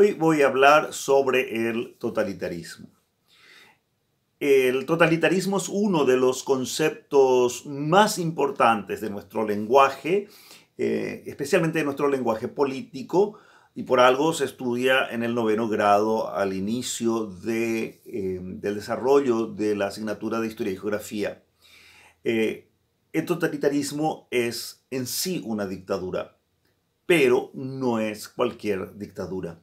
Hoy voy a hablar sobre el totalitarismo. El totalitarismo es uno de los conceptos más importantes de nuestro lenguaje, eh, especialmente de nuestro lenguaje político, y por algo se estudia en el noveno grado al inicio eh, del desarrollo de la asignatura de Historia y Geografía. Eh, el totalitarismo es en sí una dictadura, pero no es cualquier dictadura.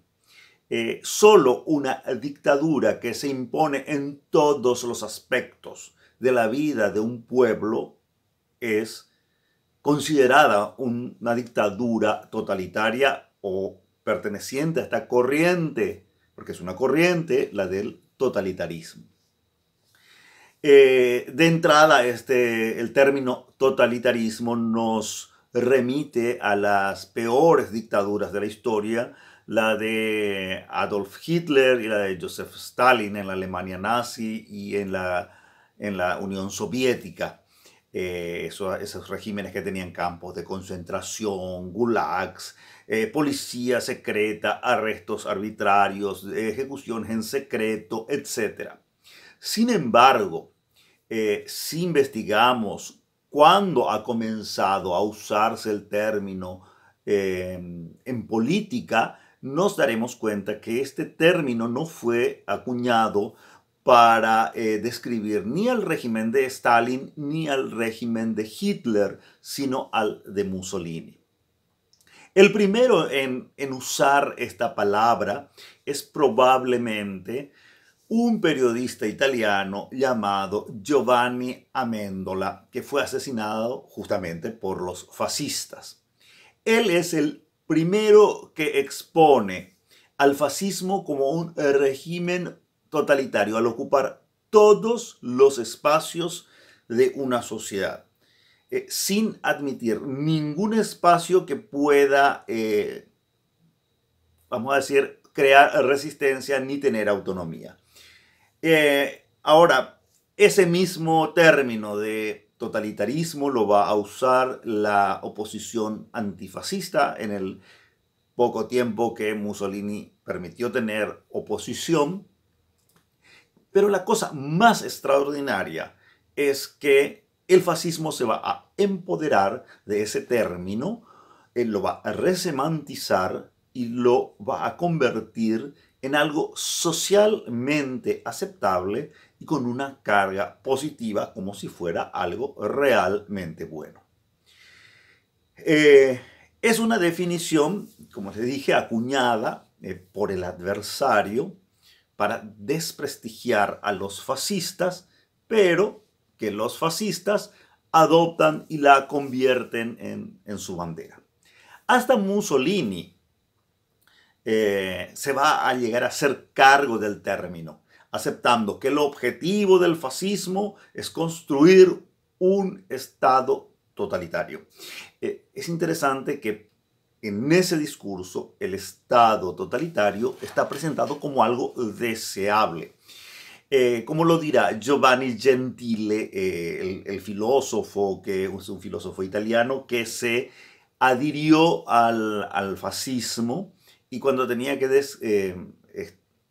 Sólo eh, solo una dictadura que se impone en todos los aspectos de la vida de un pueblo es considerada una dictadura totalitaria o perteneciente a esta corriente, porque es una corriente, la del totalitarismo. Eh, de entrada, este, el término totalitarismo nos remite a las peores dictaduras de la historia, la de Adolf Hitler y la de Joseph Stalin en la Alemania nazi y en la, Unión Soviética. Eh, esos regímenes que tenían campos de concentración, gulags, eh, policía secreta, arrestos arbitrarios, ejecuciones en secreto, etc. Sin embargo, eh, si investigamos cuándo ha comenzado a usarse el término en política, nos daremos cuenta que este término no fue acuñado para eh, describir ni al régimen de Stalin ni al régimen de Hitler, sino al de Mussolini. El primero en, en usar esta palabra es probablemente un periodista italiano llamado Giovanni Amendola, que fue asesinado justamente por los fascistas. Él es el primero que expone al fascismo como un régimen totalitario, al ocupar todos los espacios de una sociedad, eh, sin admitir ningún espacio que pueda, eh, vamos a decir, crear resistencia ni tener autonomía. Eh, ahora, ese mismo término de totalitarismo lo va a usar la oposición antifascista en el poco tiempo que Mussolini permitió tener oposición. Pero la cosa más extraordinaria es que el fascismo se va a empoderar de ese término, lo va a resemantizar y lo va a convertir en algo socialmente aceptable y con una carga positiva como si fuera algo realmente bueno. Eh, es una definición, como les dije, acuñada eh, por el adversario para desprestigiar a los fascistas, pero que los fascistas adoptan y la convierten en, su bandera. Hasta Mussolini eh, se va a llegar a hacer cargo del término aceptando que el objetivo del fascismo es construir un Estado totalitario. Eh, es interesante que en ese discurso el Estado totalitario está presentado como algo deseable. Eh, como lo dirá Giovanni Gentile, eh, el, filósofo, que es un filósofo italiano que se adhirió al, fascismo y cuando tenía que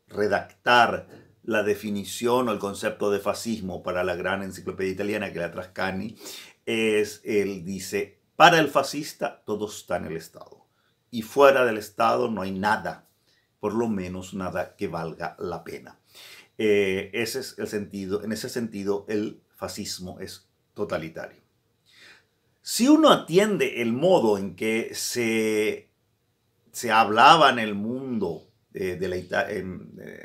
redactar la definición o el concepto de fascismo para la gran enciclopedia italiana que la Trascani, es, él dice, para el fascista todo está en el Estado y fuera del Estado no hay nada, por lo menos nada que valga la pena. Eh, ese es el sentido, en ese sentido el fascismo es totalitario. Si uno atiende el modo en que se, se hablaba en el mundo eh, de la eh,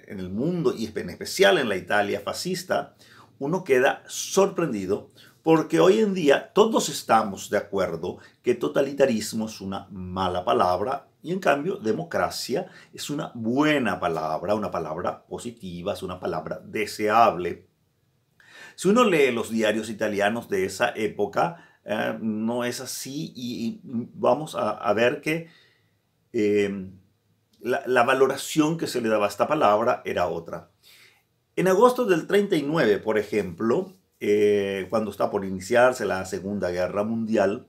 en, el mundo y en especial en la Italia fascista, uno queda sorprendido porque hoy en día todos estamos de acuerdo que totalitarismo es una mala palabra y en cambio democracia es una buena palabra, una palabra positiva, es una palabra deseable. Si uno lee los diarios italianos de esa época, eh, no es así y, vamos a, ver que la, valoración que se le daba a esta palabra era otra. En agosto del 39, por ejemplo, eh, cuando está por iniciarse la Segunda Guerra Mundial,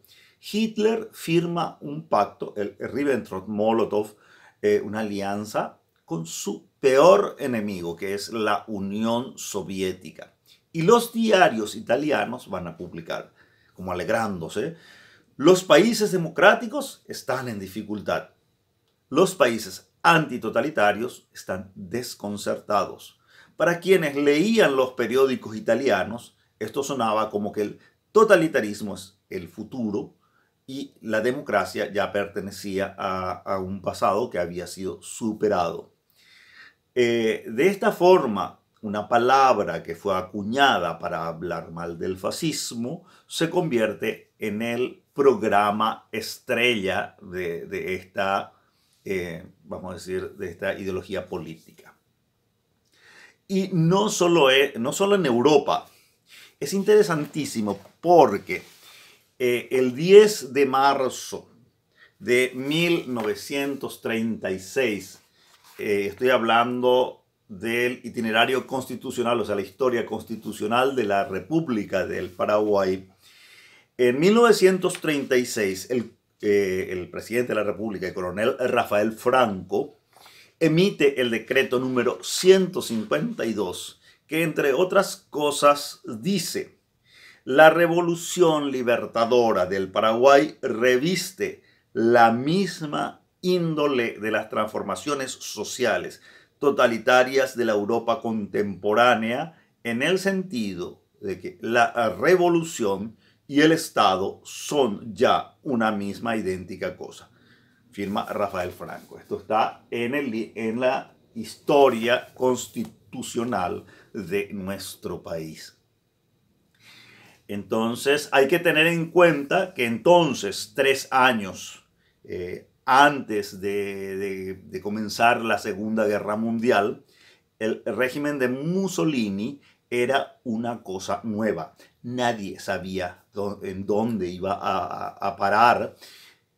Hitler firma un pacto, el Ribbentrop-Molotov, eh, una alianza con su peor enemigo, que es la Unión Soviética. Y los diarios italianos van a publicar, como alegrándose, los países democráticos están en dificultad. Los países antitotalitarios están desconcertados. Para quienes leían los periódicos italianos, esto sonaba como que el totalitarismo es el futuro y la democracia ya pertenecía a, un pasado que había sido superado. Eh, de esta forma, una palabra que fue acuñada para hablar mal del fascismo se convierte en el programa estrella de esta eh, vamos a decir, de esta ideología política. Y no solo, no solo en Europa, es interesantísimo porque eh, el 10 de marzo de 1936, eh, estoy hablando del itinerario constitucional, o sea, la historia constitucional de la República del Paraguay, en 1936, el el presidente de la República, el coronel Rafael Franco, emite el decreto número 152, que entre otras cosas dice, la revolución libertadora del Paraguay reviste la misma índole de las transformaciones sociales totalitarias de la Europa contemporánea en el sentido de que la revolución y el Estado son ya una misma idéntica cosa. Firma Rafael Franco. Esto está en, el, en la historia constitucional de nuestro país. Entonces hay que tener en cuenta que entonces, tres años eh, antes de, de, comenzar la Segunda Guerra Mundial, el régimen de Mussolini era una cosa nueva. Nadie sabía en dónde iba a, parar,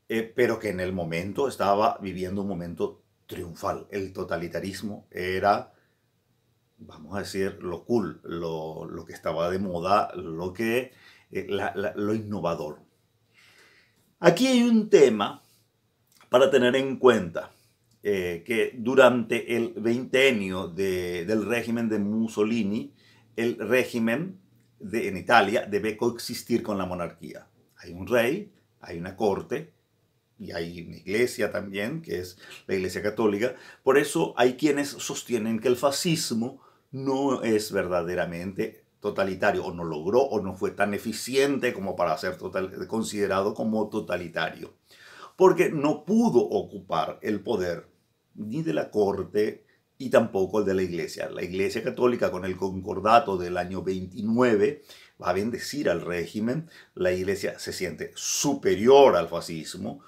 eh, pero que en el momento estaba viviendo un momento triunfal. El totalitarismo era, vamos a decir, lo cool, lo, que estaba de moda, lo, que, eh, lo innovador. Aquí hay un tema para tener en cuenta. Eh, que durante el veintenio de, del régimen de Mussolini, el régimen en Italia debe coexistir con la monarquía. Hay un rey, hay una corte y hay una iglesia también, que es la iglesia católica. Por eso hay quienes sostienen que el fascismo no es verdaderamente totalitario o no logró o no fue tan eficiente como para ser considerado como totalitario. Porque no pudo ocupar el poder ni de la corte, y tampoco el de la Iglesia. La Iglesia Católica con el concordato del año 29 va a bendecir al régimen, la Iglesia se siente superior al fascismo,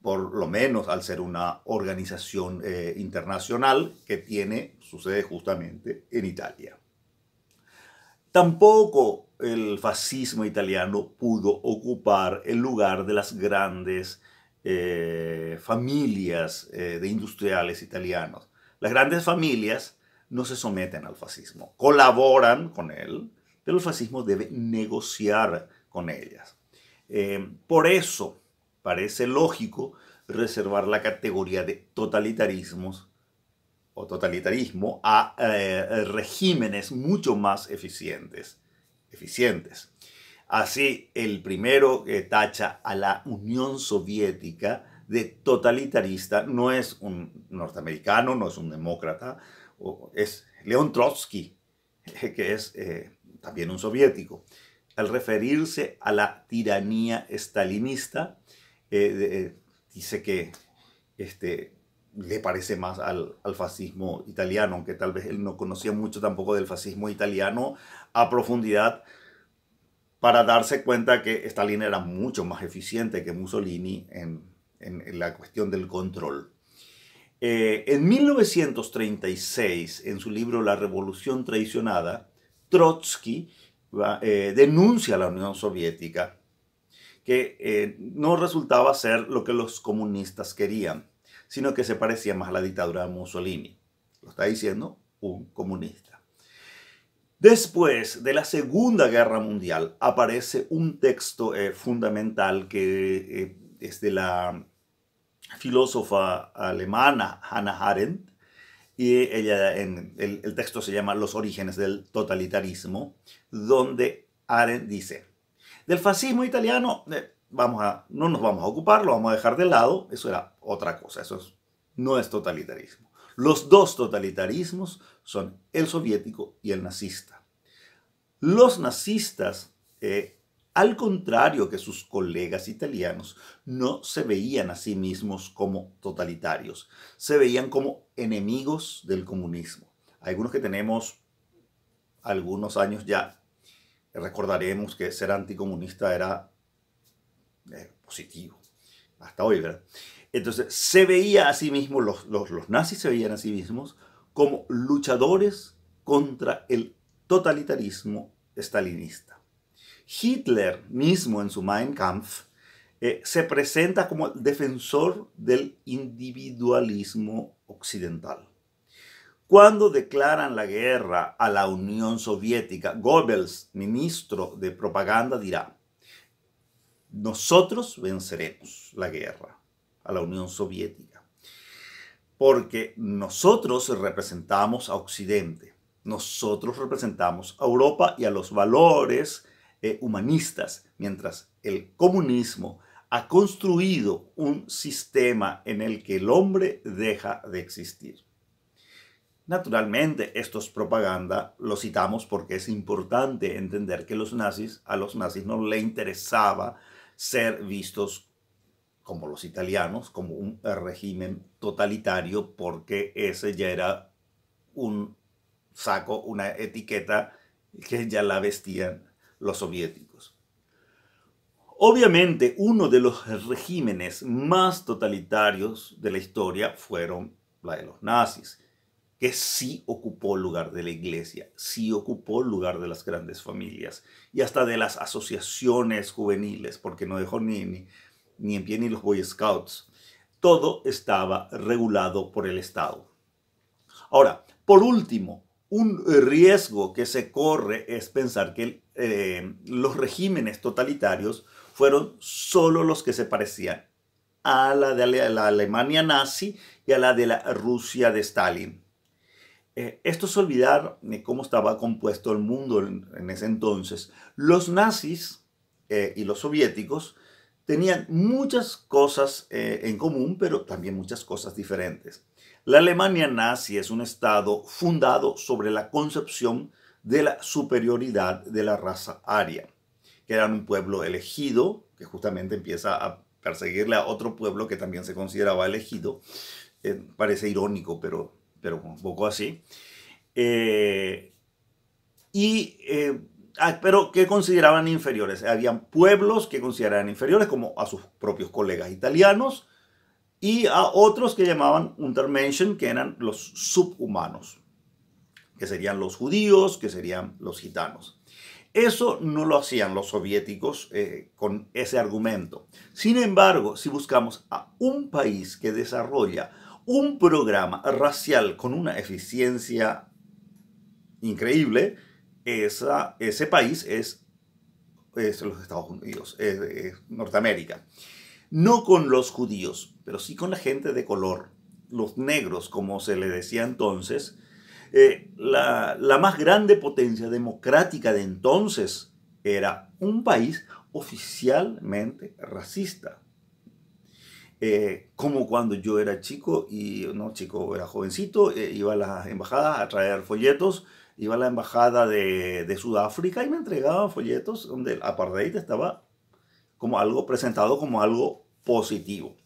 por lo menos al ser una organización eh, internacional que tiene su sede justamente en Italia. Tampoco el fascismo italiano pudo ocupar el lugar de las grandes eh, familias eh, de industriales italianos. Las grandes familias no se someten al fascismo, colaboran con él, pero el fascismo debe negociar con ellas. Eh, por eso parece lógico reservar la categoría de totalitarismos o totalitarismo a eh, regímenes mucho más eficientes. eficientes. Así, el primero que tacha a la Unión Soviética de totalitarista, no es un norteamericano, no es un demócrata, es León Trotsky, que es eh, también un soviético. Al referirse a la tiranía estalinista, eh, eh, dice que este, le parece más al, al, fascismo italiano, aunque tal vez él no conocía mucho tampoco del fascismo italiano a profundidad para darse cuenta que Stalin era mucho más eficiente que Mussolini en en, la cuestión del control. Eh, en 1936, en su libro La Revolución Traicionada, Trotsky eh, denuncia a la Unión Soviética que eh, no resultaba ser lo que los comunistas querían, sino que se parecía más a la dictadura de Mussolini. Lo está diciendo un comunista. Después de la Segunda Guerra Mundial aparece un texto fundamental que de la filósofa alemana Hannah Arendt, y ella en el, texto se llama Los orígenes del totalitarismo, donde Arendt dice, del fascismo italiano eh, vamos a, no nos vamos a ocupar, lo vamos a dejar de lado, eso era otra cosa, eso no es totalitarismo. Los dos totalitarismos son el soviético y el nazista. Los nazistas eh, al contrario que sus colegas italianos, no se veían a sí mismos como totalitarios, se veían como enemigos del comunismo. Algunos que tenemos algunos años ya, recordaremos que ser anticomunista era eh, positivo, hasta hoy, ¿verdad? Entonces, se veía a sí mismos, los, los nazis se veían a sí mismos como luchadores contra el totalitarismo estalinista. Hitler mismo en su Mein Kampf eh, se presenta como defensor del individualismo occidental. Cuando declaran la guerra a la Unión Soviética, Goebbels, ministro de propaganda, dirá, nosotros venceremos la guerra a la Unión Soviética, porque nosotros representamos a Occidente, nosotros representamos a Europa y a los valores eh, humanistas, mientras el comunismo ha construido un sistema en el que el hombre deja de existir. Naturalmente, esto es propaganda, lo citamos porque es importante entender que los nazis, a los nazis no le interesaba ser vistos como los italianos, como un régimen totalitario, porque ese ya era un saco, una etiqueta que ya la vestían los soviéticos. Obviamente, uno de los regímenes más totalitarios de la historia fueron la de los nazis, que sí ocupó el lugar de la iglesia, sí ocupó el lugar de las grandes familias y hasta de las asociaciones juveniles, porque no dejó ni, ni, ni en pie ni los Boy Scouts. Todo estaba regulado por el Estado. Ahora, por último, un eh, riesgo que se corre es pensar que eh, los regímenes totalitarios fueron solo los que se parecían a la de la Alemania nazi y a la de la Rusia de Stalin. Eh, esto es olvidar cómo estaba compuesto el mundo en, ese entonces. Los nazis y los soviéticos tenían muchas cosas en común, pero también muchas cosas diferentes. La Alemania nazi es un Estado fundado sobre la concepción de la superioridad de la raza aria, que era un pueblo elegido, que justamente empieza a perseguirle a otro pueblo que también se consideraba elegido. Eh, parece irónico, pero, pero un poco así. Eh, y, eh, ah, pero que consideraban inferiores. Habían pueblos que consideraban inferiores como a sus propios colegas italianos, y a otros que llamaban Untermenschen, que eran los subhumanos, que serían los judíos, que serían los gitanos. Eso no lo hacían los soviéticos eh, con ese argumento. Sin embargo, si buscamos a un país que desarrolla un programa racial con una eficiencia increíble, ese país es, los Estados Unidos, es Norteamérica no con los judíos, pero sí con la gente de color, los negros, como se le decía entonces, eh, la, más grande potencia democrática de entonces era un país oficialmente racista. Eh, como cuando yo era chico, y no chico, era jovencito, eh, iba a las embajadas a traer folletos, iba a la embajada de, de Sudáfrica y me entregaban folletos donde el apartheid estaba como algo presentado como algo positivo.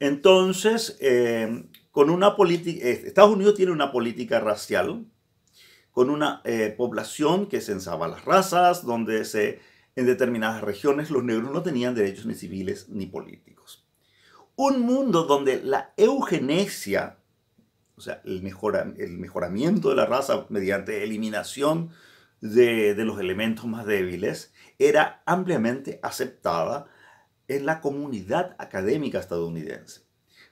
Entonces, eh, con una política, eh, Estados Unidos tiene una política racial con una eh, población que censaba las razas, donde se, en determinadas regiones los negros no tenían derechos ni civiles ni políticos. Un mundo donde la eugenesia, o sea, el, el mejoramiento de la raza mediante eliminación de, los elementos más débiles era ampliamente aceptada en la comunidad académica estadounidense.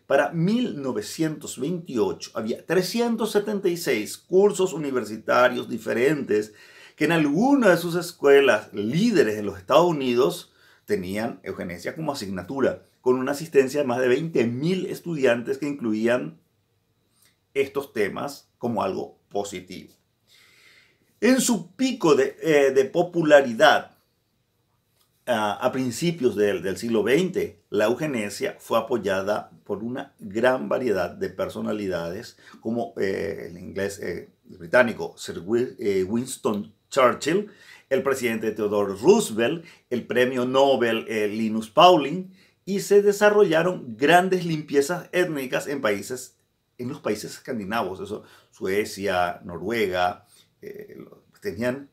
Para 1928 había 376 cursos universitarios diferentes que en alguna de sus escuelas líderes en los Estados Unidos tenían eugenesia como asignatura, con una asistencia de más de 20.000 estudiantes que incluían estos temas como algo positivo. En su pico de, eh, popularidad a, principios del, siglo XX, la eugenesia fue apoyada por una gran variedad de personalidades, como eh, eh, el inglés británico Sir Winston Churchill, el presidente Theodore Roosevelt, el premio Nobel Linus Pauling, y se desarrollaron grandes limpiezas étnicas en países en los países escandinavos, eso, Suecia, Noruega, eh, tenían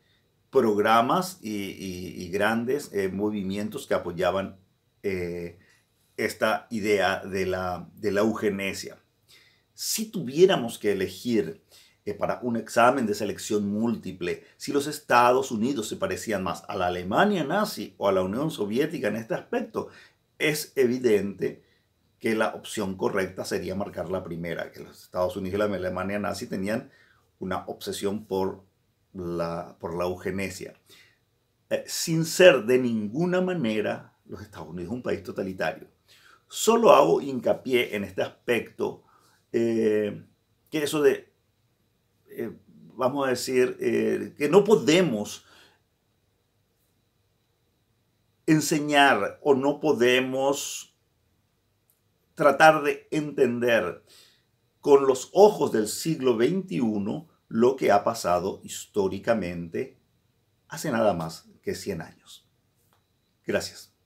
programas y, grandes eh, movimientos que apoyaban eh, esta idea de la, de la eugenesia. Si tuviéramos que elegir para un examen de selección múltiple, si los Estados Unidos se parecían más a la Alemania nazi o a la Unión Soviética en este aspecto, es evidente que la opción correcta sería marcar la primera, que los Estados Unidos y la Alemania nazi tenían una obsesión por la, por la eugenesia, eh, sin ser de ninguna manera los Estados Unidos un país totalitario. Solo hago hincapié en este aspecto, eh, que eso de, eh, vamos a decir, que no podemos enseñar o no podemos tratar de entender con los ojos del siglo XXI lo que ha pasado históricamente hace nada más que 100 años. Gracias.